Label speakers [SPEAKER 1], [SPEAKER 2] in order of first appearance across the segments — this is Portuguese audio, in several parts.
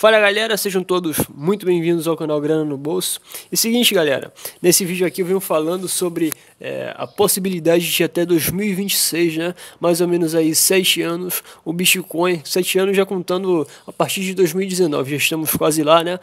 [SPEAKER 1] Fala galera, sejam todos muito bem-vindos ao canal Grana no Bolso. E seguinte galera, nesse vídeo aqui eu venho falando sobre é, a possibilidade de até 2026, né, mais ou menos aí 7 anos, o Bitcoin, 7 anos já contando a partir de 2019, já estamos quase lá, né,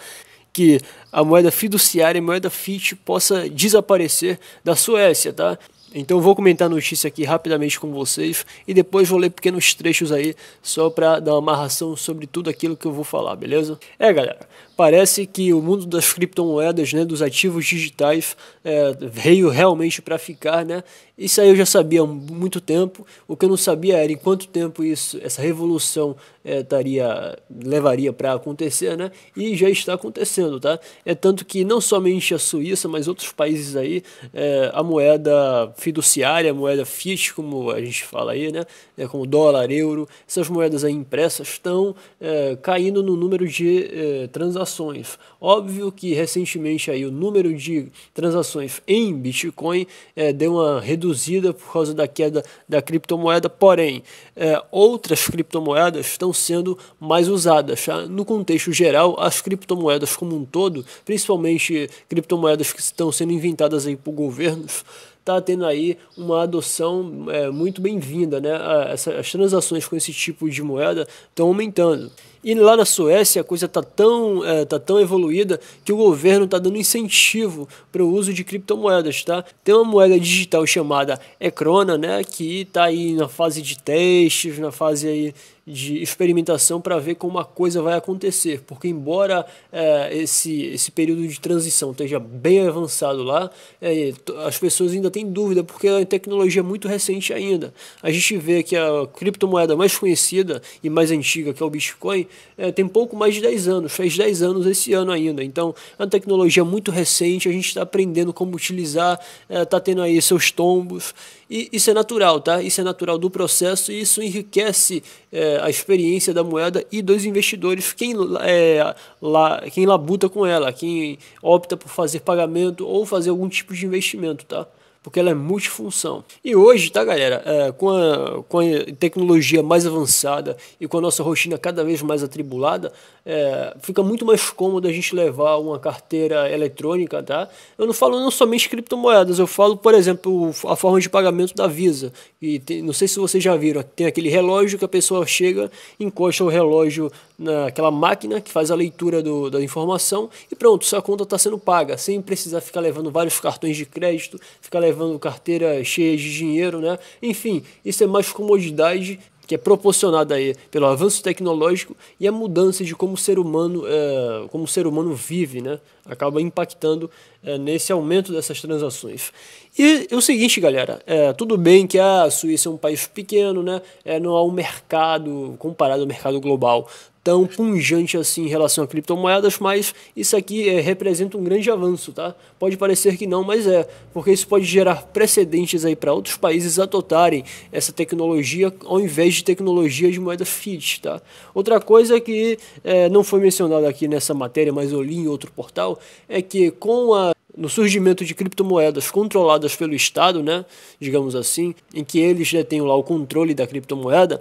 [SPEAKER 1] que a moeda fiduciária, a moeda FIT possa desaparecer da Suécia, tá? Então vou comentar a notícia aqui rapidamente com vocês e depois vou ler pequenos trechos aí só para dar uma amarração sobre tudo aquilo que eu vou falar, beleza? É, galera, parece que o mundo das criptomoedas, né, dos ativos digitais, é, veio realmente para ficar, né? Isso aí eu já sabia há muito tempo. O que eu não sabia era em quanto tempo isso, essa revolução é, taria, levaria para acontecer, né? E já está acontecendo, tá? É tanto que não somente a Suíça, mas outros países aí, é, a moeda fiduciária, a moeda fiat, como a gente fala aí, né? É, como dólar, euro, essas moedas aí impressas estão é, caindo no número de é, transações transações. Óbvio que recentemente aí o número de transações em Bitcoin é, deu uma reduzida por causa da queda da criptomoeda, porém é, outras criptomoedas estão sendo mais usadas. Tá? No contexto geral, as criptomoedas como um todo, principalmente criptomoedas que estão sendo inventadas aí por governos, está tendo aí uma adoção é, muito bem-vinda, né? as transações com esse tipo de moeda estão aumentando. E lá na Suécia a coisa está tão, é, tá tão evoluída que o governo está dando incentivo para o uso de criptomoedas, tá? Tem uma moeda digital chamada Ecrona, né? Que está aí na fase de testes, na fase aí de experimentação para ver como a coisa vai acontecer, porque embora é, esse, esse período de transição esteja bem avançado lá, é, as pessoas ainda têm dúvida, porque a tecnologia é muito recente ainda. A gente vê que a criptomoeda mais conhecida e mais antiga, que é o Bitcoin, é, tem pouco mais de 10 anos, fez 10 anos esse ano ainda. Então, é uma tecnologia muito recente, a gente está aprendendo como utilizar, está é, tá tendo aí seus tombos. E isso é natural, tá? Isso é natural do processo e isso enriquece é, a experiência da moeda e dos investidores, quem, é, la, quem labuta com ela, quem opta por fazer pagamento ou fazer algum tipo de investimento, tá? porque ela é multifunção. E hoje, tá, galera, é, com, a, com, a, tecnologia mais avançada e com a nossa rotina cada vez mais atribulada, é, fica muito mais cômodo a gente levar uma carteira eletrônica, tá? Eu não falo não somente criptomoedas, eu falo, por exemplo, a forma de pagamento da Visa. E tem, não sei se vocês já viram, tem aquele relógio que a pessoa chega, encosta o relógio naquela máquina que faz a leitura do, da informação e pronto, sua conta está sendo paga, sem precisar ficar levando vários cartões de crédito, ficar levando levando carteira cheia de dinheiro, né? Enfim, isso é mais comodidade que é proporcionada aí pelo avanço tecnológico e a mudança de como o ser humano, é, como o ser humano vive, né? acaba impactando é, nesse aumento dessas transações. E é o seguinte, galera, é, tudo bem que a Suíça é um país pequeno, né? É, não há um mercado comparado ao mercado global, tão punjante assim em relação a criptomoedas, mas isso aqui é, representa um grande avanço, tá? Pode parecer que não, mas é, porque isso pode gerar precedentes aí para outros países adotarem essa tecnologia ao invés de tecnologia de moeda fiat, tá? Outra coisa que é, não foi mencionada aqui nessa matéria, mas eu li em outro portal, é que com a no surgimento de criptomoedas controladas pelo Estado, né, digamos assim, em que eles detêm né, lá o controle da criptomoeda,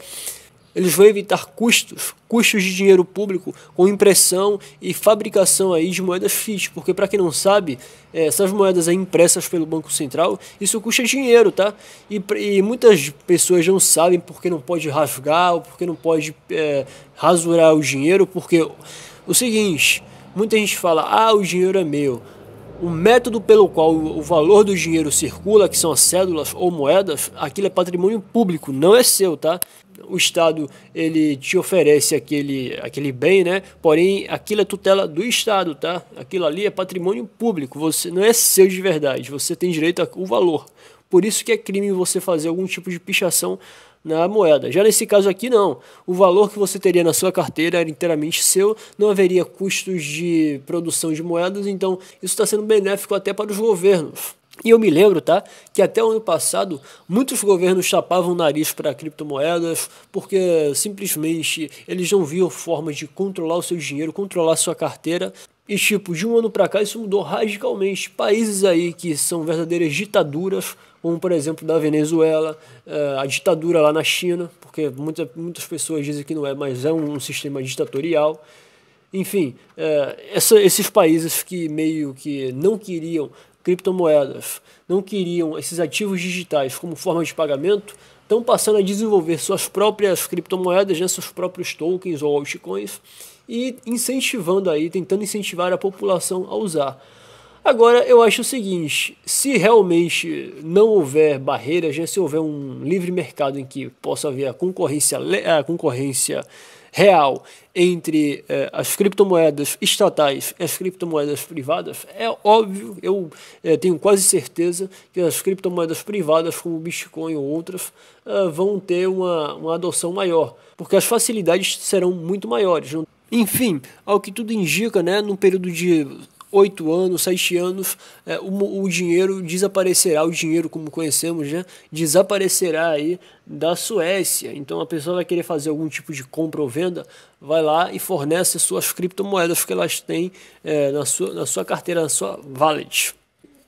[SPEAKER 1] eles vão evitar custos, custos de dinheiro público com impressão e fabricação aí de moedas fiat, porque para quem não sabe, é, essas moedas impressas pelo Banco Central, isso custa dinheiro, tá? E, e muitas pessoas não sabem porque não pode rasgar, ou porque não pode é, rasurar o dinheiro, porque o seguinte, muita gente fala, ah, o dinheiro é meu, o método pelo qual o valor do dinheiro circula, que são as cédulas ou moedas, aquilo é patrimônio público, não é seu, tá? o Estado ele te oferece aquele, aquele bem, né? Porém, aquilo é tutela do Estado, tá? Aquilo ali é patrimônio público, você não é seu de verdade, você tem direito ao valor. Por isso que é crime você fazer algum tipo de pichação na moeda. Já nesse caso aqui, não. O valor que você teria na sua carteira era inteiramente seu, não haveria custos de produção de moedas, então isso está sendo benéfico até para os governos. E eu me lembro, tá, que até o ano passado muitos governos chapavam o nariz para criptomoedas porque simplesmente eles não viam formas de controlar o seu dinheiro, controlar a sua carteira. E tipo, de um ano para cá isso mudou radicalmente. Países aí que são verdadeiras ditaduras, como por exemplo da Venezuela, eh, a ditadura lá na China, porque muitas muitas pessoas dizem que não é, mas é um sistema ditatorial. Enfim, eh, esses países que meio que não queriam criptomoedas não queriam esses ativos digitais como forma de pagamento, estão passando a desenvolver suas próprias criptomoedas, né, seus próprios tokens ou altcoins e incentivando aí, tentando incentivar a população a usar. Agora, eu acho o seguinte: se realmente não houver barreiras, né, se houver um livre mercado em que possa haver a concorrência, a concorrência real entre eh, as criptomoedas estatais e as criptomoedas privadas, é óbvio, eu eh, tenho quase certeza que as criptomoedas privadas, como o Bitcoin ou outras, eh, vão ter uma, uma adoção maior, porque as facilidades serão muito maiores. Enfim, ao que tudo indica, né, no período de oito anos, sete anos, é, o, o, dinheiro desaparecerá, o dinheiro como conhecemos, né, desaparecerá aí da Suécia. Então a pessoa vai querer fazer algum tipo de compra ou venda, vai lá e fornece suas criptomoedas que elas têm é, na, sua, na sua carteira, na sua wallet.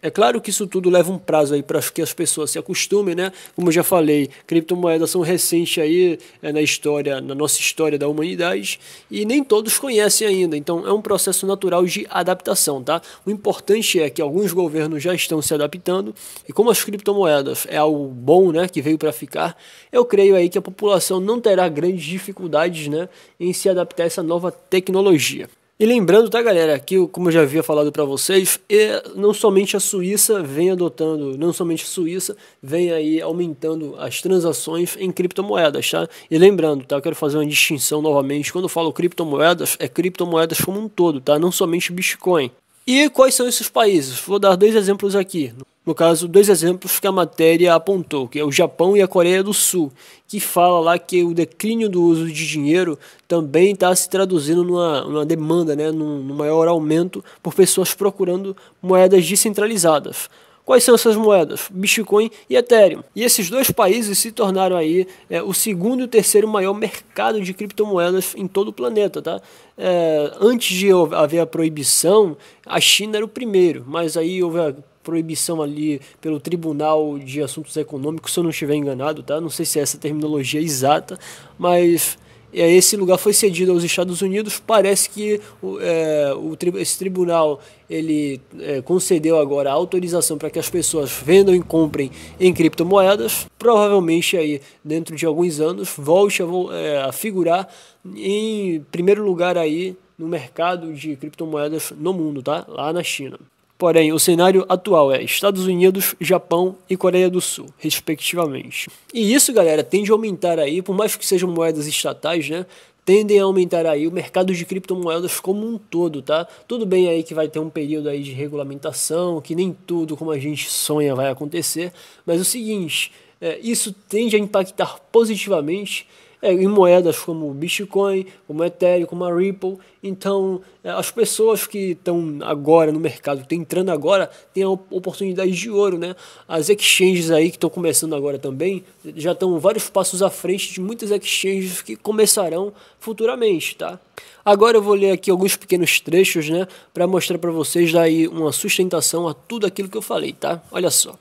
[SPEAKER 1] É claro que isso tudo leva um prazo aí para que as pessoas se acostumem, né? Como eu já falei, criptomoedas são recentes aí é, na história, na nossa história da humanidade e nem todos conhecem ainda. Então é um processo natural de adaptação, tá? O importante é que alguns governos já estão se adaptando e como as criptomoedas é algo bom, né, que veio para ficar, eu creio aí que a população não terá grandes dificuldades, né, em se adaptar a essa nova tecnologia. E lembrando, tá, galera, que como eu já havia falado para vocês, é, não somente a Suíça vem adotando, não somente a Suíça vem aí aumentando as transações em criptomoedas, tá? E lembrando, tá, eu quero fazer uma distinção novamente, quando eu falo criptomoedas, é criptomoedas como um todo, tá? Não somente Bitcoin. E quais são esses países? Vou dar dois exemplos aqui. No caso, dois exemplos que a matéria apontou, que é o Japão e a Coreia do Sul, que fala lá que o declínio do uso de dinheiro também está se traduzindo numa, numa demanda, né, num, num maior aumento por pessoas procurando moedas descentralizadas. Quais são essas moedas? Bitcoin e Ethereum. E esses dois países se tornaram aí é, o segundo e o terceiro maior mercado de criptomoedas em todo o planeta, tá? É, antes de haver a proibição, a China era o primeiro, mas aí houve a proibição ali pelo Tribunal de Assuntos Econômicos, se eu não estiver enganado, tá? Não sei se é essa terminologia exata, mas esse lugar foi cedido aos Estados Unidos. Parece que é, o, esse tribunal ele é, concedeu agora a autorização para que as pessoas vendam e comprem em criptomoedas. Provavelmente aí dentro de alguns anos volte a, é, a figurar em primeiro lugar aí no mercado de criptomoedas no mundo, tá? Lá na China. Porém, o cenário atual é Estados Unidos, Japão e Coreia do Sul, respectivamente. E isso, galera, tende a aumentar aí, por mais que sejam moedas estatais, né? Tendem a aumentar aí o mercado de criptomoedas como um todo, tá? Tudo bem aí que vai ter um período aí de regulamentação, que nem tudo como a gente sonha vai acontecer, mas o seguinte, é, isso tende a impactar positivamente é, em moedas como o Bitcoin, como o Ethereum, como a Ripple. Então, é, as pessoas que estão agora no mercado, que estão entrando agora, têm oportunidades de ouro, né? As exchanges aí que estão começando agora também, já estão vários passos à frente de muitas exchanges que começarão futuramente, tá? Agora eu vou ler aqui alguns pequenos trechos, né, para mostrar para vocês daí uma sustentação a tudo aquilo que eu falei, tá? Olha só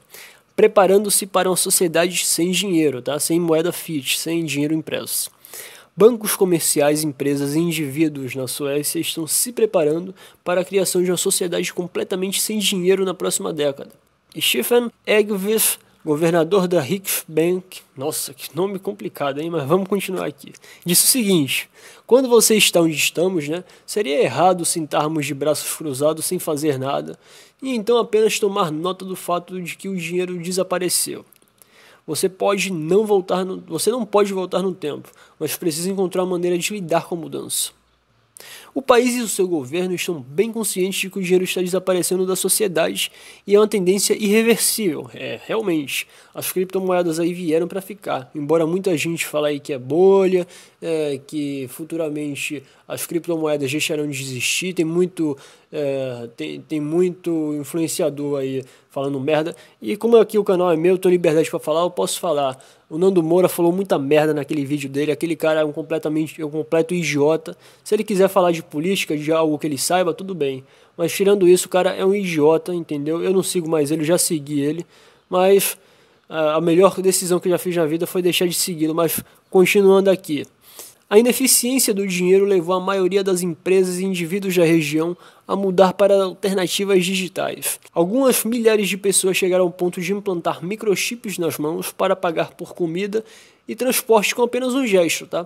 [SPEAKER 1] preparando-se para uma sociedade sem dinheiro, tá? sem moeda fiat, sem dinheiro impresso. Bancos comerciais, empresas e indivíduos na Suécia estão se preparando para a criação de uma sociedade completamente sem dinheiro na próxima década. Stephen Stefan governador da Riksbank, nossa, que nome complicado, hein? Mas vamos continuar aqui. Disse o seguinte: quando você está onde estamos, né, seria errado sentarmos de braços cruzados sem fazer nada, e então apenas tomar nota do fato de que o dinheiro desapareceu. Você pode não voltar, no, você não pode voltar no tempo, mas precisa encontrar uma maneira de lidar com a mudança. O país e o seu governo estão bem conscientes de que o dinheiro está desaparecendo da sociedade e é uma tendência irreversível. É, realmente, as criptomoedas aí vieram para ficar. Embora muita gente fale aí que é bolha, é, que futuramente as criptomoedas deixarão de existir, tem muito, é, tem, tem muito influenciador aí falando merda. E como aqui o canal é meu, eu tenho liberdade para falar, eu posso falar. O Nando Moura falou muita merda naquele vídeo dele. Aquele cara é um completamente é um completo idiota. Se ele quiser falar de política, de algo que ele saiba, tudo bem. Mas tirando isso, o cara é um idiota, entendeu? Eu não sigo mais ele, já segui ele. Mas ah, a melhor decisão que eu já fiz na vida foi deixar de segui-lo. Mas continuando aqui. A ineficiência do dinheiro levou a maioria das empresas e indivíduos da região a mudar para alternativas digitais. Algumas milhares de pessoas chegaram ao ponto de implantar microchips nas mãos para pagar por comida e transporte com apenas um gesto, tá?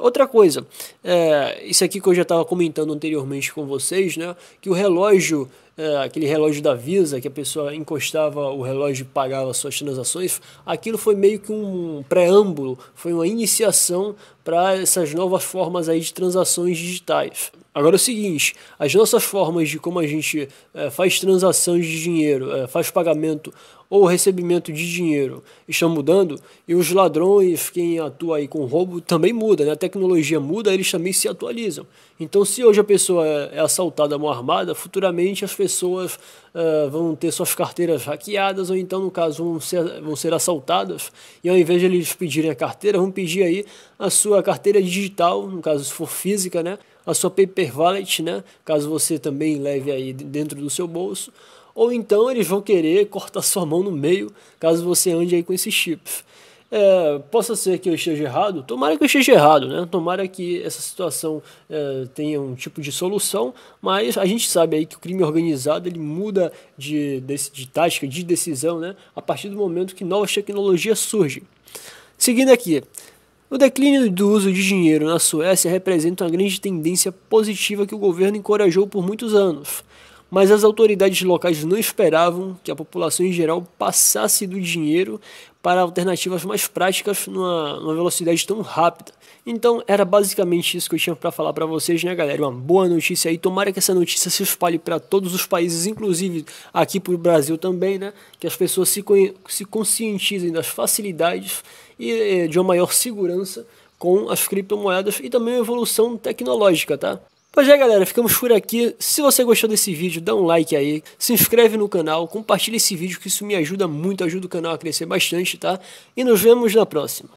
[SPEAKER 1] Outra coisa, é, isso aqui que eu já estava comentando anteriormente com vocês, né? Que o relógio, é, aquele relógio da Visa, que a pessoa encostava o relógio e pagava suas transações, aquilo foi meio que um preâmbulo, foi uma iniciação para essas novas formas aí de transações digitais. Agora é o seguinte, as nossas formas de como a gente é, faz transações de dinheiro, é, faz pagamento ou o recebimento de dinheiro estão mudando e os ladrões, quem atua aí com roubo, também muda, né? a tecnologia muda, eles também se atualizam. Então, se hoje a pessoa é, é assaltada mão armada, futuramente as pessoas uh, vão ter suas carteiras hackeadas ou então, no caso, vão ser, vão ser assaltadas e ao invés de eles pedirem a carteira, vão pedir aí a sua carteira digital, no caso, se for física, né? a sua paper wallet, né? caso você também leve aí dentro do seu bolso ou então eles vão querer cortar sua mão no meio caso você ande aí com esses chips. É, possa ser que eu esteja errado, tomara que eu esteja errado, né? Tomara que essa situação é, tenha um tipo de solução, mas a gente sabe aí que o crime organizado ele muda de, de, de tática, de decisão, né? A partir do momento que novas tecnologias surgem. Seguindo aqui, o declínio do uso de dinheiro na Suécia representa uma grande tendência positiva que o governo encorajou por muitos anos mas as autoridades locais não esperavam que a população em geral passasse do dinheiro para alternativas mais práticas numa, numa velocidade tão rápida. Então era basicamente isso que eu tinha para falar para vocês, né, galera? Uma boa notícia aí. Tomara que essa notícia se espalhe para todos os países, inclusive aqui para o Brasil também, né? Que as pessoas se, se conscientizem das facilidades e eh, de uma maior segurança com as criptomoedas e também a evolução tecnológica, tá? Pois é, galera, ficamos por aqui. Se você gostou desse vídeo, dá um like aí, se inscreve no canal, compartilha esse vídeo que isso me ajuda muito, ajuda o canal a crescer bastante, tá? E nos vemos na próxima.